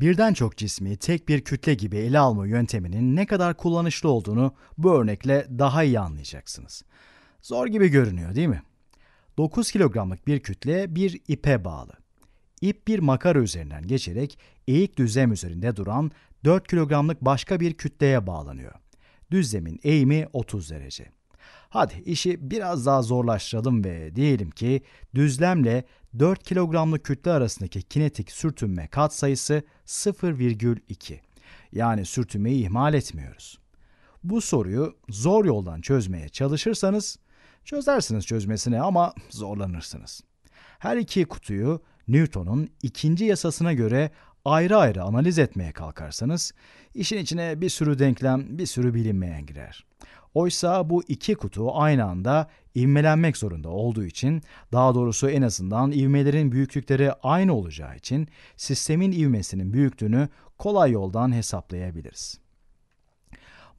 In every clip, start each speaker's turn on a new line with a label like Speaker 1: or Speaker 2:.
Speaker 1: birden çok cismi tek bir kütle gibi ele alma yönteminin ne kadar kullanışlı olduğunu bu örnekle daha iyi anlayacaksınız. Zor gibi görünüyor değil mi? 9 kilogramlık bir kütle bir ipe bağlı. İp bir makara üzerinden geçerek eğik düzlem üzerinde duran 4 kilogramlık başka bir kütleye bağlanıyor. Düzlemin eğimi 30 derece. Hadi işi biraz daha zorlaştıralım ve diyelim ki düzlemle 4 kilogramlı kütle arasındaki kinetik sürtünme katsayısı 0,2. Yani sürtünmeyi ihmal etmiyoruz. Bu soruyu zor yoldan çözmeye çalışırsanız çözersiniz çözmesine ama zorlanırsınız. Her iki kutuyu Newton'un ikinci yasasına göre ayrı ayrı analiz etmeye kalkarsanız işin içine bir sürü denklem, bir sürü bilinmeyen girer. Oysa bu iki kutu aynı anda ivmelenmek zorunda olduğu için, daha doğrusu en azından ivmelerin büyüklükleri aynı olacağı için sistemin ivmesinin büyüklüğünü kolay yoldan hesaplayabiliriz.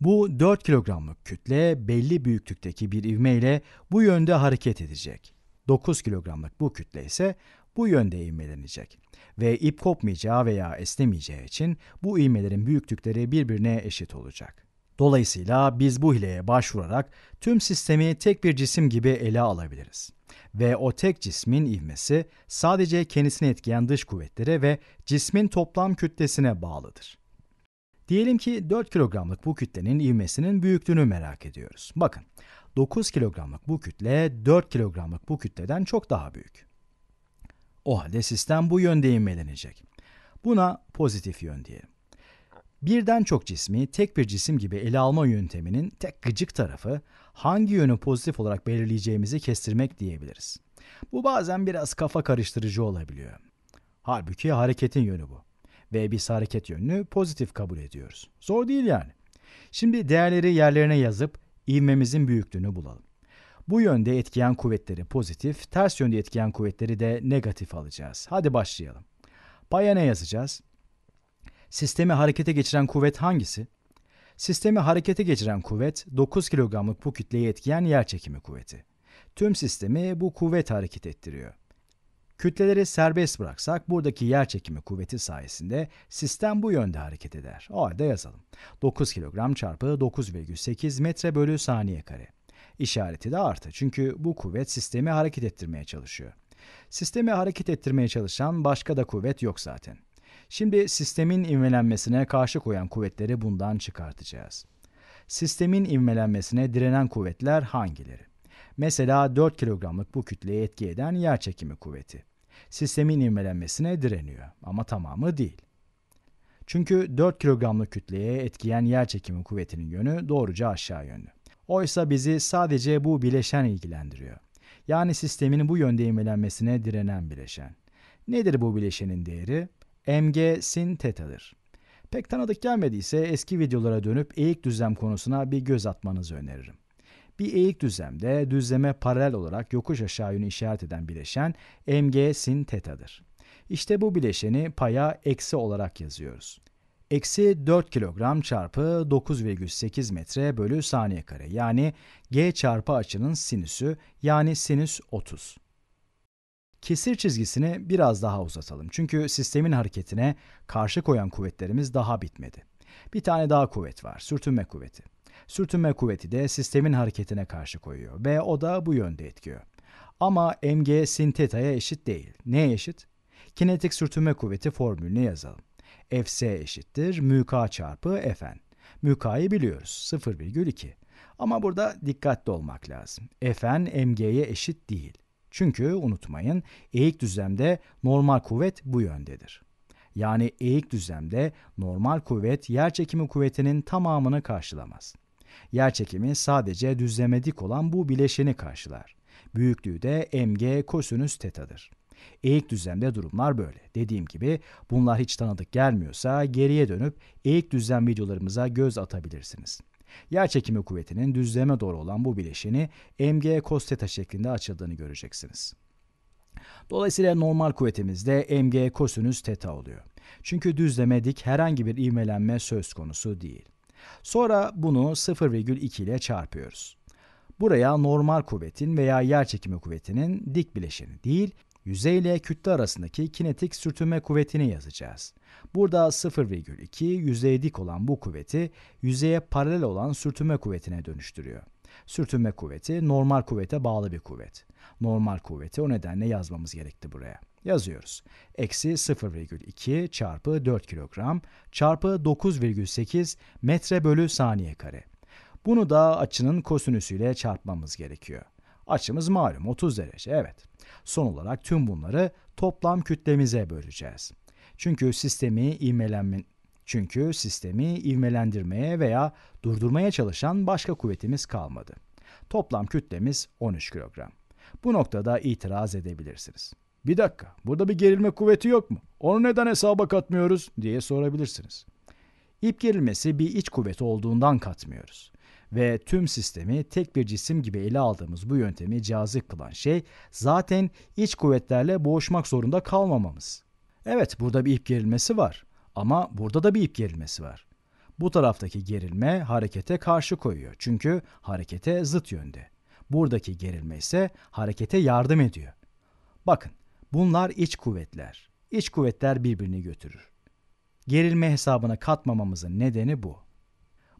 Speaker 1: Bu 4 kilogramlık kütle belli büyüklükteki bir ivmeyle bu yönde hareket edecek. 9 kilogramlık bu kütle ise bu yönde ivmelenecek ve ip kopmayacağı veya esnemeyeceği için bu ivmelerin büyüklükleri birbirine eşit olacak. Dolayısıyla biz bu hileye başvurarak tüm sistemi tek bir cisim gibi ele alabiliriz. Ve o tek cismin ivmesi sadece kendisini etkileyen dış kuvvetlere ve cismin toplam kütlesine bağlıdır. Diyelim ki 4 kilogramlık bu kütlenin ivmesinin büyüklüğünü merak ediyoruz. Bakın 9 kilogramlık bu kütle 4 kilogramlık bu kütleden çok daha büyük. O halde sistem bu yönde ivmelenecek. Buna pozitif yön diyelim. Birden çok cismi tek bir cisim gibi ele alma yönteminin tek gıcık tarafı hangi yönü pozitif olarak belirleyeceğimizi kestirmek diyebiliriz. Bu bazen biraz kafa karıştırıcı olabiliyor. Halbuki hareketin yönü bu. Ve biz hareket yönünü pozitif kabul ediyoruz. Zor değil yani. Şimdi değerleri yerlerine yazıp ivmemizin büyüklüğünü bulalım. Bu yönde etkiyen kuvvetleri pozitif, ters yönde etkiyen kuvvetleri de negatif alacağız. Hadi başlayalım. Paya ne yazacağız? Sistemi harekete geçiren kuvvet hangisi? Sistemi harekete geçiren kuvvet 9 kilogramlık bu kütleyi etkileyen yer çekimi kuvveti. Tüm sistemi bu kuvvet hareket ettiriyor. Kütleleri serbest bıraksak buradaki yer çekimi kuvveti sayesinde sistem bu yönde hareket eder. O halde yazalım. 9 kilogram çarpı 9,8 metre bölü saniye kare. İşareti de artı çünkü bu kuvvet sistemi hareket ettirmeye çalışıyor. Sistemi hareket ettirmeye çalışan başka da kuvvet yok zaten. Şimdi sistemin ivmelenmesine karşı koyan kuvvetleri bundan çıkartacağız. Sistemin ivmelenmesine direnen kuvvetler hangileri? Mesela 4 kilogramlık bu kütleye etki eden yer çekimi kuvveti. Sistemin ivmelenmesine direniyor ama tamamı değil. Çünkü 4 kilogramlık kütleye etkiyen yer çekimi kuvvetinin yönü doğruca aşağı yönlü. Oysa bizi sadece bu bileşen ilgilendiriyor. Yani sistemin bu yönde ivmelenmesine direnen bileşen. Nedir bu bileşenin değeri? MG sin tetadır. Pek tanıdık gelmediyse eski videolara dönüp eğik düzlem konusuna bir göz atmanızı öneririm. Bir eğik düzlemde düzleme paralel olarak yokuş aşağı yönü işaret eden bileşen MG sin tetadır. İşte bu bileşeni paya eksi olarak yazıyoruz. Eksi 4 kilogram çarpı 9,8 metre bölü saniye kare yani g çarpı açının sinüsü yani sinüs 30 kesir çizgisini biraz daha uzatalım. Çünkü sistemin hareketine karşı koyan kuvvetlerimiz daha bitmedi. Bir tane daha kuvvet var, sürtünme kuvveti. Sürtünme kuvveti de sistemin hareketine karşı koyuyor ve o da bu yönde etkiyor. Ama mg sin teta'ya eşit değil. Neye eşit? Kinetik sürtünme kuvveti formülünü yazalım. Fs eşittir mu k çarpı Fn. Mu Mk'yı biliyoruz 0,2. Ama burada dikkatli olmak lazım. Fn mg'ye eşit değil. Çünkü unutmayın eğik düzlemde normal kuvvet bu yöndedir. Yani eğik düzlemde normal kuvvet yerçekimi kuvvetinin tamamını karşılamaz. Yerçekimi sadece düzleme dik olan bu bileşeni karşılar. Büyüklüğü de mg kosinüs tetadır. Eğik düzlemde durumlar böyle. Dediğim gibi bunlar hiç tanıdık gelmiyorsa geriye dönüp eğik düzlem videolarımıza göz atabilirsiniz. Yer çekimi kuvvetinin düzleme doğru olan bu bileşeni mg cos theta şeklinde açıldığını göreceksiniz. Dolayısıyla normal kuvvetimizde mg kosinüs teta oluyor. Çünkü düzleme dik herhangi bir ivmelenme söz konusu değil. Sonra bunu 0,2 ile çarpıyoruz. Buraya normal kuvvetin veya yer çekimi kuvvetinin dik bileşeni değil, Yüzey ile kütle arasındaki kinetik sürtünme kuvvetini yazacağız. Burada 0,2 yüzeye dik olan bu kuvveti yüzeye paralel olan sürtünme kuvvetine dönüştürüyor. Sürtünme kuvveti normal kuvvete bağlı bir kuvvet. Normal kuvveti o nedenle yazmamız gerekti buraya. Yazıyoruz. Eksi 0,2 çarpı 4 kilogram çarpı 9,8 metre bölü saniye kare. Bunu da açının kosinüsüyle çarpmamız gerekiyor. Açımız malum 30 derece evet. Son olarak tüm bunları toplam kütlemize böleceğiz. Çünkü sistemi ivmelenme çünkü sistemi ivmelendirmeye veya durdurmaya çalışan başka kuvvetimiz kalmadı. Toplam kütlemiz 13 kilogram. Bu noktada itiraz edebilirsiniz. Bir dakika, burada bir gerilme kuvveti yok mu? Onu neden hesaba katmıyoruz diye sorabilirsiniz. İp gerilmesi bir iç kuvvet olduğundan katmıyoruz ve tüm sistemi tek bir cisim gibi ele aldığımız bu yöntemi cazip kılan şey zaten iç kuvvetlerle boğuşmak zorunda kalmamamız. Evet burada bir ip gerilmesi var ama burada da bir ip gerilmesi var. Bu taraftaki gerilme harekete karşı koyuyor çünkü harekete zıt yönde. Buradaki gerilme ise harekete yardım ediyor. Bakın bunlar iç kuvvetler. İç kuvvetler birbirini götürür. Gerilme hesabına katmamamızın nedeni bu.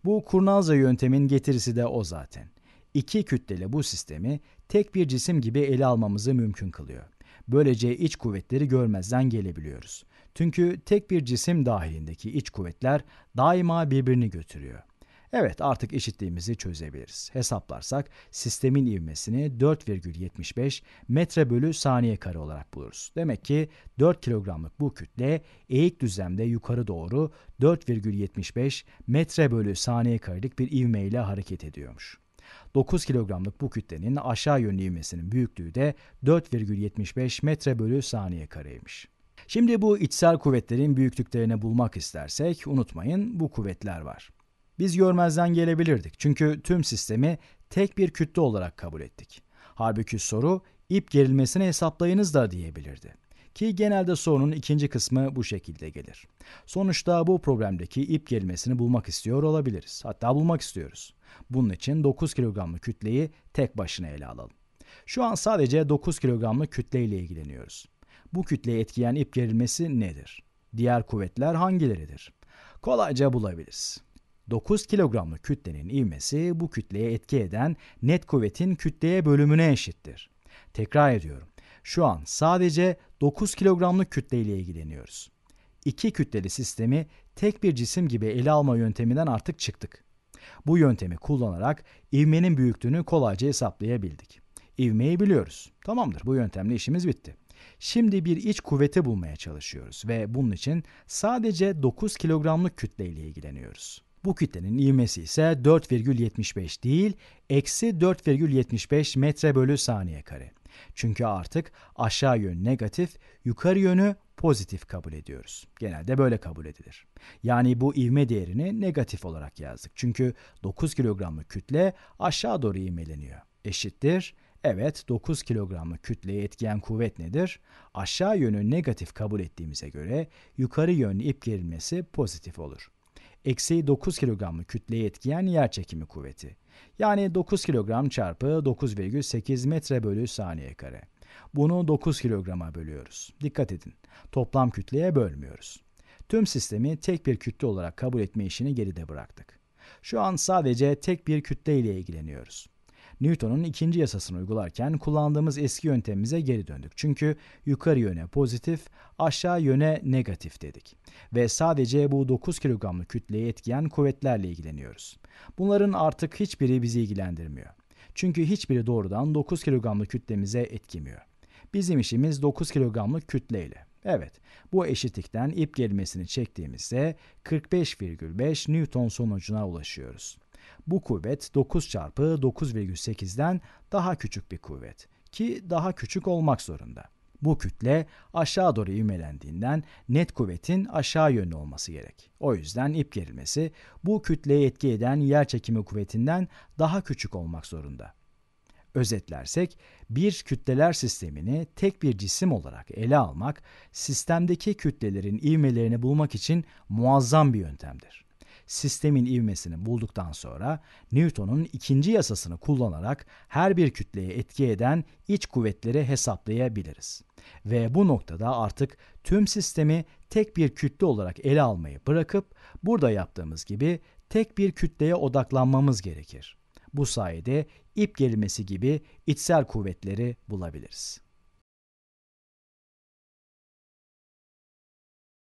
Speaker 1: Bu kurnazca yöntemin getirisi de o zaten. İki kütleli bu sistemi tek bir cisim gibi ele almamızı mümkün kılıyor. Böylece iç kuvvetleri görmezden gelebiliyoruz. Çünkü tek bir cisim dahilindeki iç kuvvetler daima birbirini götürüyor. Evet artık eşitliğimizi çözebiliriz. Hesaplarsak sistemin ivmesini 4,75 metre bölü saniye kare olarak buluruz. Demek ki 4 kilogramlık bu kütle eğik düzlemde yukarı doğru 4,75 metre bölü saniye karelik bir ivmeyle hareket ediyormuş. 9 kilogramlık bu kütlenin aşağı yönlü ivmesinin büyüklüğü de 4,75 metre bölü saniye kareymiş. Şimdi bu içsel kuvvetlerin büyüklüklerini bulmak istersek unutmayın bu kuvvetler var. Biz görmezden gelebilirdik çünkü tüm sistemi tek bir kütle olarak kabul ettik. Halbuki soru ip gerilmesini hesaplayınız da diyebilirdi. Ki genelde sorunun ikinci kısmı bu şekilde gelir. Sonuçta bu problemdeki ip gerilmesini bulmak istiyor olabiliriz. Hatta bulmak istiyoruz. Bunun için 9 kilogramlı kütleyi tek başına ele alalım. Şu an sadece 9 kilogramlı kütleyle ilgileniyoruz. Bu kütleyi etkileyen ip gerilmesi nedir? Diğer kuvvetler hangileridir? Kolayca bulabiliriz. 9 kilogramlık kütlenin ivmesi bu kütleye etki eden net kuvvetin kütleye bölümüne eşittir. Tekrar ediyorum. Şu an sadece 9 kilogramlık kütleyle ilgileniyoruz. İki kütleli sistemi tek bir cisim gibi ele alma yönteminden artık çıktık. Bu yöntemi kullanarak ivmenin büyüklüğünü kolayca hesaplayabildik. İvmeyi biliyoruz. Tamamdır bu yöntemle işimiz bitti. Şimdi bir iç kuvveti bulmaya çalışıyoruz ve bunun için sadece 9 kilogramlık kütleyle ilgileniyoruz. Bu kütlenin ivmesi ise 4,75 değil, eksi 4,75 metre bölü saniye kare. Çünkü artık aşağı yön negatif, yukarı yönü pozitif kabul ediyoruz. Genelde böyle kabul edilir. Yani bu ivme değerini negatif olarak yazdık. Çünkü 9 kilogramlık kütle aşağı doğru ivmeleniyor. Eşittir. Evet 9 kilogramlık kütleye etkiyen kuvvet nedir? Aşağı yönü negatif kabul ettiğimize göre yukarı yönlü ip gerilmesi pozitif olur eksi 9 kilogramlı kütleye etkiyen yer çekimi kuvveti. Yani 9 kilogram çarpı 9,8 metre bölü saniye kare. Bunu 9 kilograma bölüyoruz. Dikkat edin, toplam kütleye bölmüyoruz. Tüm sistemi tek bir kütle olarak kabul etme işini geride bıraktık. Şu an sadece tek bir kütle ile ilgileniyoruz. Newton'un ikinci yasasını uygularken kullandığımız eski yöntemimize geri döndük. Çünkü yukarı yöne pozitif, aşağı yöne negatif dedik. Ve sadece bu 9 kilogramlı kütleyi etkiyen kuvvetlerle ilgileniyoruz. Bunların artık hiçbiri bizi ilgilendirmiyor. Çünkü hiçbiri doğrudan 9 kilogramlı kütlemize etkimiyor. Bizim işimiz 9 kilogramlı kütleyle. Evet, bu eşitlikten ip gelmesini çektiğimizde 45,5 Newton sonucuna ulaşıyoruz. Bu kuvvet 9 çarpı 9,8'den daha küçük bir kuvvet ki daha küçük olmak zorunda. Bu kütle aşağı doğru ivmelendiğinden net kuvvetin aşağı yönlü olması gerek. O yüzden ip gerilmesi bu kütleye etki eden yer çekimi kuvvetinden daha küçük olmak zorunda. Özetlersek, bir kütleler sistemini tek bir cisim olarak ele almak, sistemdeki kütlelerin ivmelerini bulmak için muazzam bir yöntemdir sistemin ivmesini bulduktan sonra Newton'un ikinci yasasını kullanarak her bir kütleye etki eden iç kuvvetleri hesaplayabiliriz. Ve bu noktada artık tüm sistemi tek bir kütle olarak ele almayı bırakıp burada yaptığımız gibi tek bir kütleye odaklanmamız gerekir. Bu sayede ip gerilmesi gibi içsel kuvvetleri bulabiliriz.